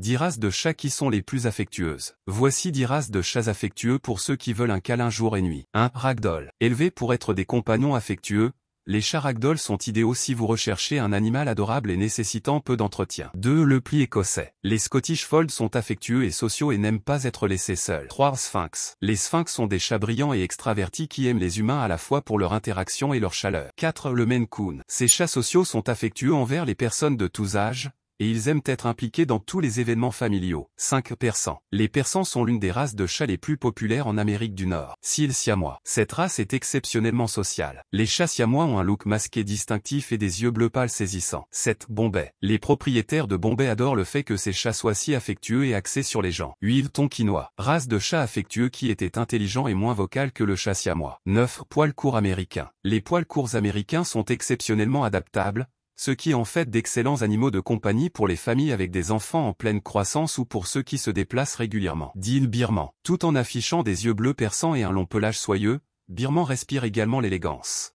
10 races de chats qui sont les plus affectueuses. Voici 10 races de chats affectueux pour ceux qui veulent un câlin jour et nuit. 1. Ragdoll. Élevés pour être des compagnons affectueux, les chats ragdoll sont idéaux si vous recherchez un animal adorable et nécessitant peu d'entretien. 2. Le pli écossais. Les Scottish Fold sont affectueux et sociaux et n'aiment pas être laissés seuls. 3. Sphinx. Les sphinx sont des chats brillants et extravertis qui aiment les humains à la fois pour leur interaction et leur chaleur. 4. Le Maine Coon. Ces chats sociaux sont affectueux envers les personnes de tous âges, et ils aiment être impliqués dans tous les événements familiaux. 5. Persans. Les Persans sont l'une des races de chats les plus populaires en Amérique du Nord. 6. Siamois. Cette race est exceptionnellement sociale. Les chats siamois ont un look masqué distinctif et des yeux bleu pâle saisissants. 7. Bombay. Les propriétaires de Bombay adorent le fait que ces chats soient si affectueux et axés sur les gens. 8. Tonkinois. Race de chats affectueux qui était intelligent et moins vocal que le chat siamois. 9. Poils courts américains. Les poils courts américains sont exceptionnellement adaptables, ce qui en fait d'excellents animaux de compagnie pour les familles avec des enfants en pleine croissance ou pour ceux qui se déplacent régulièrement. le birman. Tout en affichant des yeux bleus perçants et un long pelage soyeux, Birman respire également l'élégance.